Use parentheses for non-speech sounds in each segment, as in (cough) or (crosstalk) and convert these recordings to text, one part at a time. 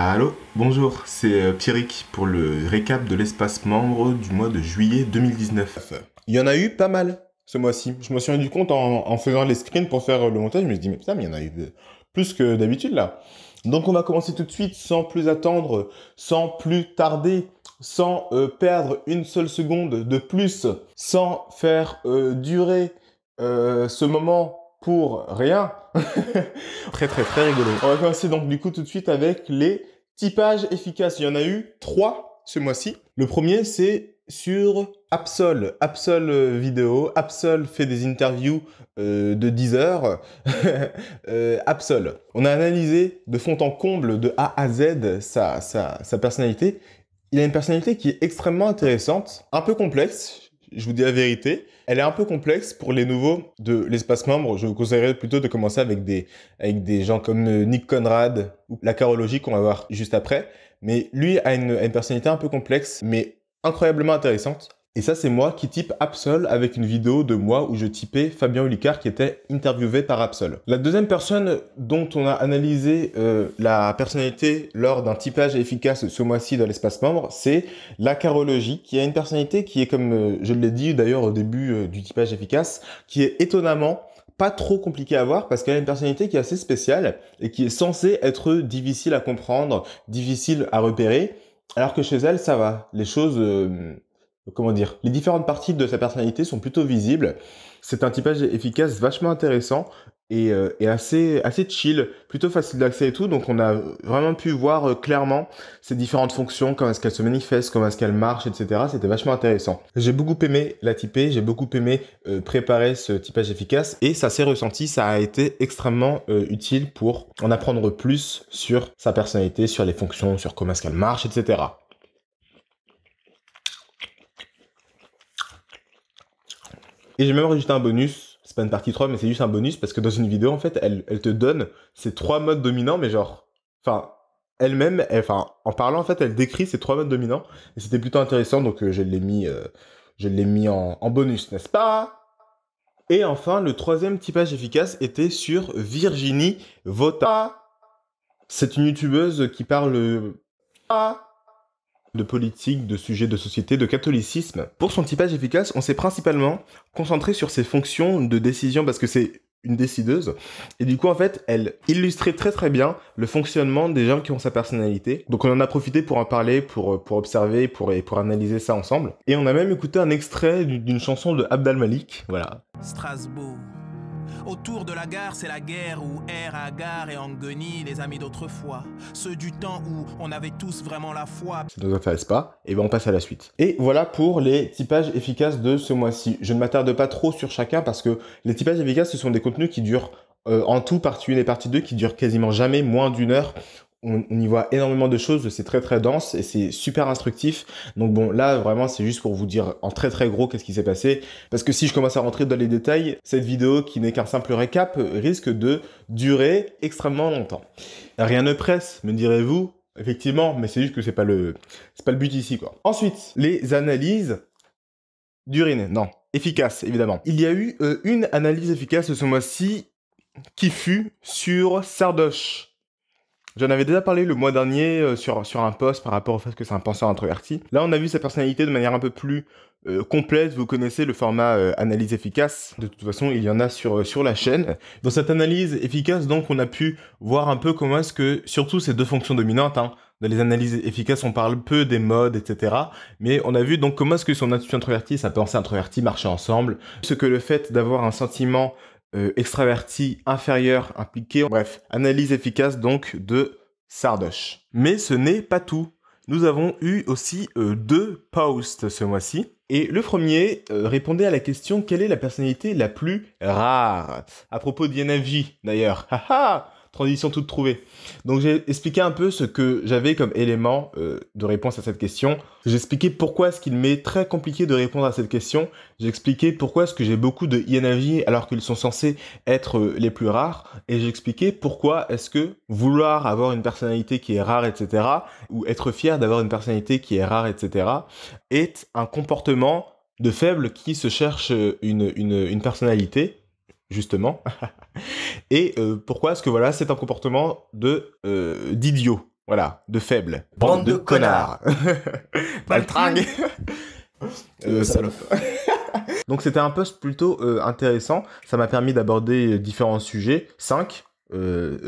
Allô, bonjour, c'est euh, Pierrick pour le récap de l'espace membre du mois de juillet 2019. Il y en a eu pas mal ce mois-ci. Je me suis rendu compte en, faisant les screens pour faire le montage, je me suis dit, mais putain, il y en a eu euh, plus que d'habitude là. Donc on va commencer tout de suite sans plus attendre, sans plus tarder, sans euh, perdre une seule seconde de plus, sans faire durer ce moment pour rien. (laughs) très très très rigolo. On va commencer donc du coup tout de suite avec les typages efficaces. Il y en a eu trois ce mois-ci. Le premier c'est sur Absol, Absol vidéo, Absol fait des interviews euh, de 10 heures, (laughs) euh, Absol. On a analysé de fond en comble, de A à Z, sa personnalité. Il a une personnalité qui est extrêmement intéressante, un peu complexe, je vous dis la vérité, elle est un peu complexe pour les nouveaux de l'espace membre. Je vous conseillerais plutôt de commencer avec des, avec des gens comme euh, Nick Conrad ou la carologie qu'on va voir juste après. Mais lui a une personnalité un peu complexe, mais incroyablement intéressante. Et ça, c'est moi qui type Absol avec une vidéo de moi où je typais Fabien Olicard qui était interviewé par Absol. La deuxième personne dont on a analysé euh, la personnalité lors d'un typage efficace ce mois-ci dans l'espace membre, c'est la carologie qui a une personnalité qui est, comme euh, je l'ai dit d'ailleurs au début euh, du typage efficace, qui est étonnamment pas trop compliqué à voir parce qu'elle a une personnalité qui est assez spéciale et qui est censée être difficile à comprendre, difficile à repérer, alors que chez elle, ça va. Les choses comment dire, les différentes parties de sa personnalité sont plutôt visibles. C'est un typage efficace, vachement intéressant et, euh, assez assez chill, plutôt facile d'accès et tout. Donc on a vraiment pu voir euh, clairement ses différentes fonctions, comment est-ce qu'elles se manifeste, comment est-ce qu'elles marchent, etc. C'était vachement intéressant. J'ai beaucoup aimé la typer, j'ai beaucoup aimé euh, préparer ce typage efficace et ça s'est ressenti, ça a été extrêmement utile pour en apprendre plus sur sa personnalité, sur les fonctions, sur comment est-ce qu'elle marche, etc. Et j'ai même rajouté un bonus, c'est pas une partie 3, mais c'est juste un bonus, parce que dans une vidéo, en fait, elle, te donne ces trois modes dominants, mais genre, enfin, elle-même, en parlant, en fait, elle décrit ces trois modes dominants, et c'était plutôt intéressant, donc euh, je l'ai mis, euh, je mis en, bonus, n'est-ce pas Et enfin, le troisième typage efficace était sur Virginie Vota. C'est une youtubeuse qui parle... Euh, de politique, de sujets de société, de catholicisme. Pour son typage efficace, on s'est principalement concentré sur ses fonctions de décision parce que c'est une décideuse. Et du coup, en fait, elle illustrait très très bien le fonctionnement des gens qui ont sa personnalité. Donc on en a profité pour en parler, pour, pour observer, pour, et pour analyser ça ensemble. Et on a même écouté un extrait d'une chanson de abdel Malik. Voilà. Strasbourg. Autour de la gare, c'est la guerre où errent à gare et en guenille les amis d'autrefois. Ceux du temps où on avait tous vraiment la foi. Ça ne vous intéresse pas, et bien, on passe à la suite. Et voilà pour les typages efficaces de ce mois-ci. Je ne m'attarde pas trop sur chacun parce que les typages efficaces, ce sont des contenus qui durent euh, en tout partie 1 et partie 2 qui durent quasiment jamais moins d'une heure on, y voit énormément de choses, c'est très très dense et c'est super instructif. Donc bon, là vraiment c'est juste pour vous dire en très très gros qu'est-ce qui s'est passé, parce que si je commence à rentrer dans les détails, cette vidéo qui n'est qu'un simple récap risque de durer extrêmement longtemps. Rien ne presse, me direz-vous Effectivement, mais c'est juste que c'est pas pas le but ici quoi. Ensuite, les analyses d'urine. Non, efficace évidemment. Il y a eu euh, une analyse efficace ce mois-ci qui fut sur Sardoche. J'en avais déjà parlé le mois dernier euh, sur, sur un post par rapport au fait que c'est un penseur introverti. Là, on a vu sa personnalité de manière un peu plus euh, complète. Vous connaissez le format euh, analyse efficace. De toute façon, il y en a sur, sur la chaîne. Dans cette analyse efficace, donc, on a pu voir un peu comment est-ce que, surtout ces deux fonctions dominantes, hein, dans les analyses efficaces, on parle peu des modes, etc. Mais on a vu donc comment est-ce que son attitude introvertie, sa pensée introvertie marchaient ensemble. Ce que le fait d'avoir un sentiment euh, extraverti, inférieur, impliqué. Bref, analyse efficace donc de Sardoche. Mais ce n'est pas tout. Nous avons eu aussi euh, deux posts ce mois-ci. Et le premier euh, répondait à la question quelle est la personnalité la plus rare À propos d'Yanavi d'ailleurs transition toute trouvée. Donc j'ai expliqué un peu ce que j'avais comme élément euh, de réponse à cette question. J'ai expliqué pourquoi est-ce qu'il m'est très compliqué de répondre à cette question. J'ai expliqué pourquoi est-ce que j'ai beaucoup de INFJ alors qu'ils sont censés être euh, les plus rares. Et j'ai expliqué pourquoi est-ce que vouloir avoir une personnalité qui est rare, etc., ou être fier d'avoir une personnalité qui est rare, etc., est un comportement de faible qui se cherche euh, une, une, une personnalité, justement. (laughs) (laughs) Et euh, pourquoi pourquoi Parce que voilà, c'est un comportement de euh, d'idiot, voilà, de faible, bande, de, connards, baltringue, (laughs) (laughs) euh, salope. Donc c'était un post plutôt intéressant. Ça m'a permis d'aborder différents sujets, 5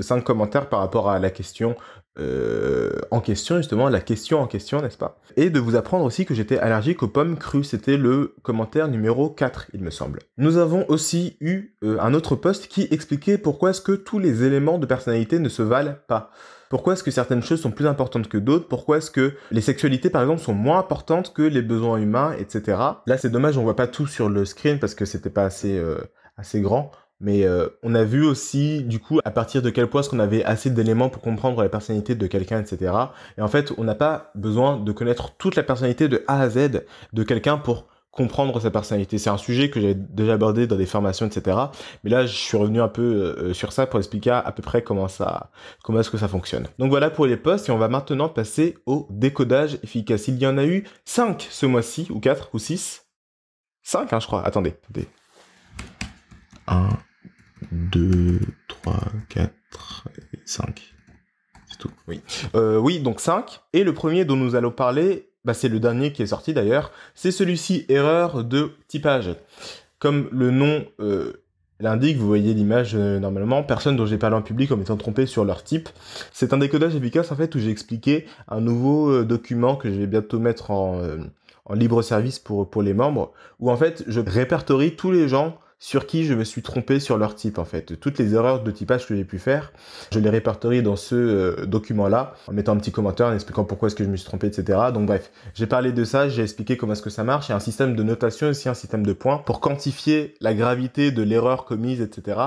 cinq commentaires par rapport à la question euh, en question, justement, la question en question, n'est-ce pas Et de vous apprendre aussi que j'étais allergique aux pommes crues. C'était le commentaire numéro 4, il me semble. Nous avons aussi eu euh, un autre post qui expliquait pourquoi est-ce que tous les éléments de personnalité ne se valent pas. Pourquoi est-ce que certaines choses sont plus importantes que d'autres Pourquoi est-ce que les sexualités, par exemple, sont moins importantes que les besoins humains, etc. Là, c'est dommage, on voit pas tout sur le screen parce que c'était pas assez, euh, assez grand mais euh, on a vu aussi, du coup, à partir de quel point est-ce qu'on avait assez d'éléments pour comprendre la personnalité de quelqu'un, etc. Et en fait, on n'a pas besoin de connaître toute la personnalité de A à Z de quelqu'un pour comprendre sa personnalité. C'est un sujet que j'avais déjà abordé dans des formations, etc. Mais là, je suis revenu un peu euh, euh, sur ça pour expliquer à peu près comment ça, comment est-ce que ça fonctionne. Donc voilà pour les postes et on va maintenant passer au décodage efficace. Il y en a eu 5 ce mois-ci, ou 4, ou 6. 5, hein, je crois. Attendez, attendez. 1, 2, 3, 4 et 5. C'est tout. Oui. Euh, oui, donc 5. Et le premier dont nous allons parler, bah, c'est le dernier qui est sorti d'ailleurs, c'est celui-ci, erreur de typage. Comme le nom euh, l'indique, vous voyez l'image euh, normalement, personne dont j'ai parlé en public en m'étant trompé sur leur type. C'est un décodage efficace en fait où j'ai expliqué un nouveau document que je vais bientôt mettre en, libre service pour, pour les membres, où en fait je répertorie tous les gens sur qui je me suis trompé sur leur type en fait. Toutes les erreurs de typage que j'ai pu faire, je les répertorie dans ce euh, document-là, en mettant un petit commentaire, en expliquant pourquoi est-ce que je me suis trompé, etc. Donc bref, j'ai parlé de ça, j'ai expliqué comment est-ce que ça marche, il y a un système de notation aussi, un système de points, pour quantifier la gravité de l'erreur commise, etc.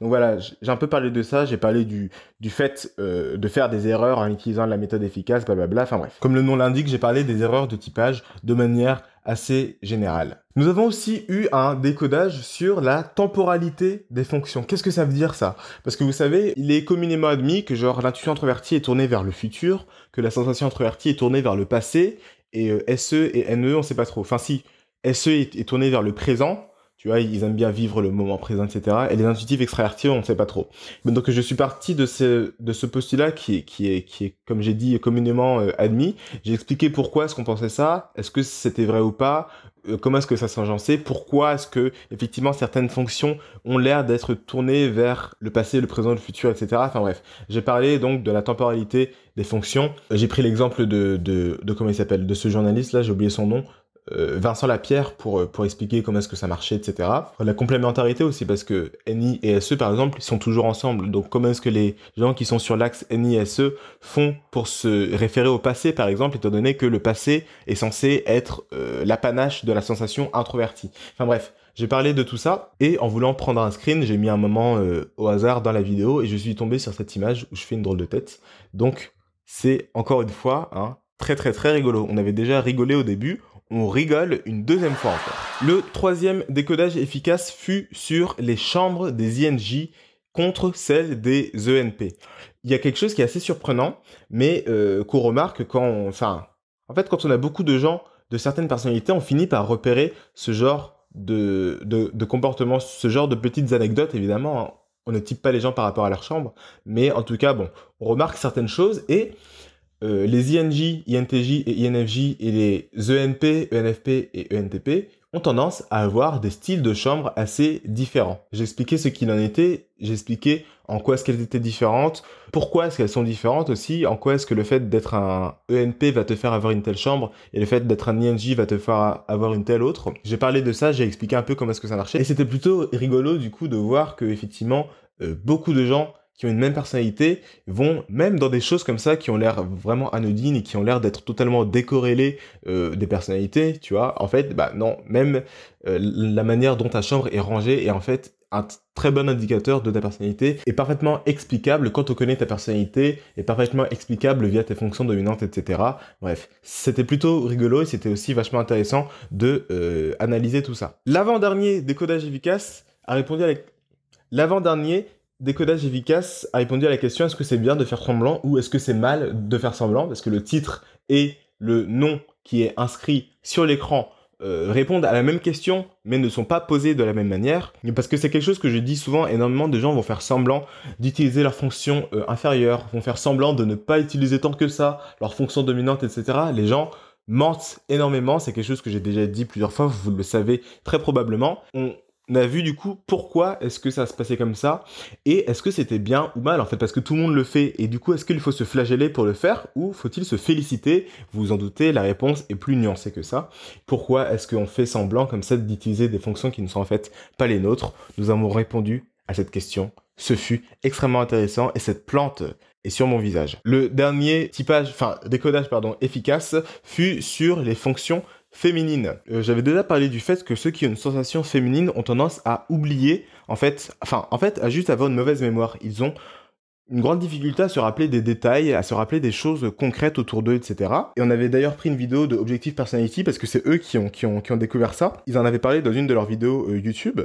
Donc voilà, j'ai un peu parlé de ça, j'ai parlé du, du fait euh, de faire des erreurs en utilisant la méthode efficace, blablabla, enfin bref. Comme le nom l'indique, j'ai parlé des erreurs de typage de manière assez générale. Nous avons aussi eu un décodage sur la temporalité des fonctions. Qu'est-ce que ça veut dire ça Parce que vous savez, il est communément admis que genre l'intuition introvertie est tournée vers le futur, que la sensation introvertie est tournée vers le passé, et euh, SE et NE, on sait pas trop. Enfin si, SE est, est tournée vers le présent, tu vois, ils aiment bien vivre le moment présent, etc. Et les intuitifs extravertis, on ne sait pas trop. donc, je suis parti de ce, de ce postulat qui est, qui est, qui est, comme j'ai dit, communément euh, admis. J'ai expliqué pourquoi est-ce qu'on pensait ça, est-ce que c'était vrai ou pas, euh, comment est-ce que ça s'engençait, pourquoi est-ce que, effectivement, certaines fonctions ont l'air d'être tournées vers le passé, le présent, le futur, etc. Enfin bref, j'ai parlé donc de la temporalité des fonctions. J'ai pris l'exemple de, de, de, comment il s'appelle, de ce journaliste-là, j'ai oublié son nom, euh, Vincent Lapierre pour, euh, pour expliquer comment est-ce que ça marchait, etc. La complémentarité aussi, parce que NI et SE, par exemple, ils sont toujours ensemble. Donc, comment est-ce que les gens qui sont sur l'axe NI et SE font pour se référer au passé, par exemple, étant donné que le passé est censé être euh, l'apanage de la sensation introvertie. Enfin bref, j'ai parlé de tout ça et en voulant prendre un screen, j'ai mis un moment au hasard dans la vidéo et je suis tombé sur cette image où je fais une drôle de tête. Donc, c'est encore une fois hein, très très très rigolo. On avait déjà rigolé au début, on rigole une deuxième fois encore. Le troisième décodage efficace fut sur les chambres des INJ contre celles des ENP. Il y a quelque chose qui est assez surprenant, mais euh, qu'on remarque quand on... Enfin, en fait, quand on a beaucoup de gens de certaines personnalités, on finit par repérer ce genre de, de, comportement, ce genre de petites anecdotes, évidemment. Hein. On ne type pas les gens par rapport à leur chambre, mais en tout cas, bon, on remarque certaines choses et euh, les INJ, INTJ et INFJ et les ENP, ENFP et ENTP ont tendance à avoir des styles de chambre assez différents. J'expliquais ce qu'il en était, j'expliquais en quoi est-ce qu'elles étaient différentes, pourquoi est-ce qu'elles sont différentes aussi, en quoi est-ce que le fait d'être un ENP va te faire avoir une telle chambre et le fait d'être un INJ va te faire avoir une telle autre. J'ai parlé de ça, j'ai expliqué un peu comment est-ce que ça marchait et c'était plutôt rigolo du coup de voir que effectivement euh, beaucoup de gens qui ont une même personnalité vont, même dans des choses comme ça qui ont l'air vraiment anodines et qui ont l'air d'être totalement décorrélées euh, des personnalités, tu vois, en fait, bah non, même euh, la manière dont ta chambre est rangée est en fait un très bon indicateur de ta personnalité est parfaitement explicable quand on connaît ta personnalité est parfaitement explicable via tes fonctions dominantes, etc. Bref, c'était plutôt rigolo et c'était aussi vachement intéressant de euh, analyser tout ça. L'avant-dernier décodage efficace a répondu avec... L'avant-dernier Décodage efficace a répondu à la question est-ce que c'est bien de faire semblant ou est-ce que c'est mal de faire semblant Parce que le titre et le nom qui est inscrit sur l'écran euh, répondent à la même question mais ne sont pas posés de la même manière. Parce que c'est quelque chose que je dis souvent, énormément de gens vont faire semblant d'utiliser leur fonction euh, inférieure, vont faire semblant de ne pas utiliser tant que ça leur fonction dominante, etc. Les gens mentent énormément, c'est quelque chose que j'ai déjà dit plusieurs fois, vous le savez très probablement. On on a vu du coup pourquoi est-ce que ça se passait comme ça et est-ce que c'était bien ou mal en fait parce que tout le monde le fait et du coup est-ce qu'il faut se flageller pour le faire ou faut-il se féliciter Vous vous en doutez, la réponse est plus nuancée que ça. Pourquoi est-ce qu'on fait semblant comme ça d'utiliser des fonctions qui ne sont en fait pas les nôtres Nous avons répondu à cette question. Ce fut extrêmement intéressant et cette plante est sur mon visage. Le dernier typage, enfin décodage pardon, efficace fut sur les fonctions féminine. Euh, j'avais déjà parlé du fait que ceux qui ont une sensation féminine ont tendance à oublier, en fait, enfin, en fait, à juste avoir une mauvaise mémoire. Ils ont une grande difficulté à se rappeler des détails, à se rappeler des choses concrètes autour d'eux, etc. Et on avait d'ailleurs pris une vidéo de Objective Personality parce que c'est eux qui ont, qui, ont, découvert ça. Ils en avaient parlé dans une de leurs vidéos euh, YouTube.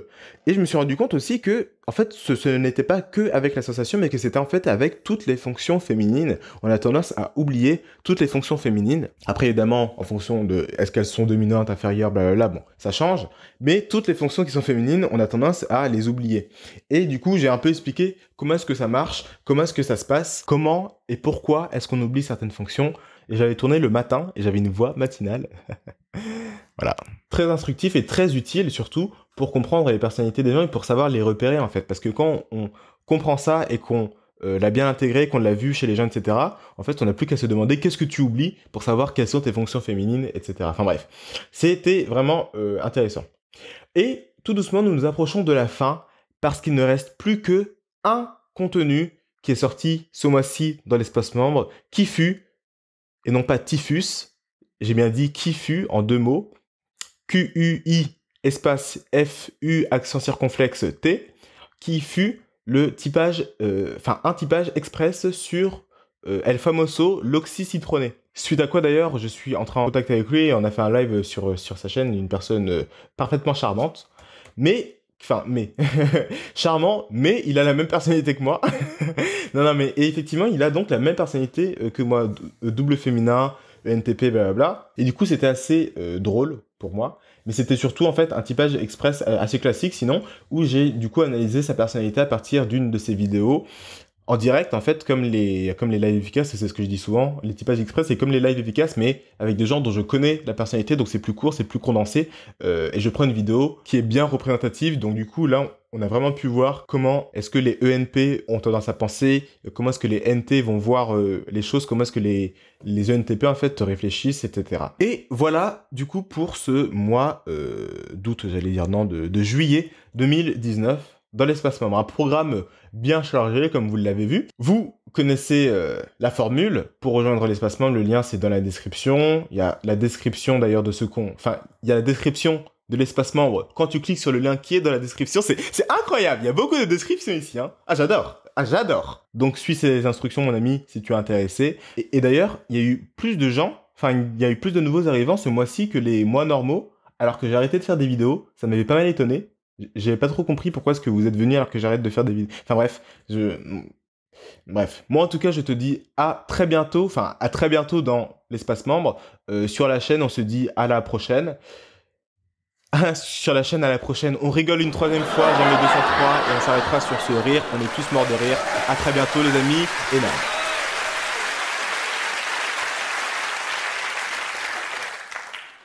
Et je me suis rendu compte aussi que, en fait, ce, n'était pas que avec la sensation, mais que c'était en fait avec toutes les fonctions féminines. On a tendance à oublier toutes les fonctions féminines. Après, évidemment, en fonction de est-ce qu'elles sont dominantes, inférieures, blablabla, bon, ça change. Mais toutes les fonctions qui sont féminines, on a tendance à les oublier. Et du coup, j'ai un peu expliqué Comment est-ce que ça marche Comment est-ce que ça se passe Comment et pourquoi est-ce qu'on oublie certaines fonctions Et j'avais tourné le matin et j'avais une voix matinale. (laughs) voilà. Très instructif et très utile surtout pour comprendre les personnalités des gens et pour savoir les repérer en fait. Parce que quand on comprend ça et qu'on euh, l'a bien intégré, qu'on l'a vu chez les gens, etc. En fait, on n'a plus qu'à se demander qu'est-ce que tu oublies pour savoir quelles sont tes fonctions féminines, etc. Enfin bref, c'était vraiment euh, intéressant. Et tout doucement, nous nous approchons de la fin parce qu'il ne reste plus que un contenu qui est sorti ce mois-ci dans l'espace membre, qui fut, et non pas typhus, j'ai bien dit qui fut en deux mots, Q-U-I espace F-U accent circonflexe T, qui fut le typage, euh, enfin un typage express sur euh, El Famoso l'oxycitroné. Suite à quoi d'ailleurs, je suis en train en contact avec lui et on a fait un live sur, sur sa chaîne, une personne euh, parfaitement charmante. Mais Enfin, mais. (laughs) Charmant, mais il a la même personnalité que moi. (laughs) non, non, mais et effectivement, il a donc la même personnalité euh, que moi. Euh, double féminin, NTP, blablabla. Et du coup, c'était assez euh, drôle pour moi. Mais c'était surtout, en fait, un typage express assez classique, sinon, où j'ai du coup analysé sa personnalité à partir d'une de ses vidéos en direct, en fait, comme les, comme les lives efficaces, c'est ce que je dis souvent, les typages express, c'est comme les lives efficaces, mais avec des gens dont je connais la personnalité, donc c'est plus court, c'est plus condensé, euh, et je prends une vidéo qui est bien représentative, donc du coup, là, on a vraiment pu voir comment est-ce que les ENP ont tendance à penser, comment est-ce que les NT vont voir euh, les choses, comment est-ce que les, les ENTP en fait réfléchissent, etc. Et voilà du coup pour ce mois euh, d'août, j'allais dire non, de juillet 2019 dans l'espace membre. Un programme bien chargé, comme vous l'avez vu. Vous connaissez euh, la formule. Pour rejoindre l'espace membre, le lien, c'est dans la description. Il y a la description d'ailleurs de ce qu'on... Enfin, il y a la description de l'espace membre. Quand tu cliques sur le lien qui est dans la description, c'est incroyable. Il y a beaucoup de descriptions ici. Hein. Ah, j'adore. Ah, j'adore. Donc, suis ces instructions, mon ami, si tu es intéressé. Et, et d'ailleurs, il y a eu plus de gens, enfin, il y a eu plus de nouveaux arrivants ce mois-ci que les mois normaux. Alors que j'ai arrêté de faire des vidéos, ça m'avait pas mal étonné. J'avais pas trop compris pourquoi est-ce que vous êtes venu alors que j'arrête de faire des vidéos. Enfin bref, je... Bref, moi en tout cas, je te dis à très bientôt, enfin à très bientôt dans l'espace membre. Euh, sur la chaîne, on se dit à la prochaine. (laughs) sur la chaîne, à la prochaine. On rigole une troisième fois, j'en ai 203 et on s'arrêtera sur ce rire. On est tous morts de rire. À très bientôt les amis et là.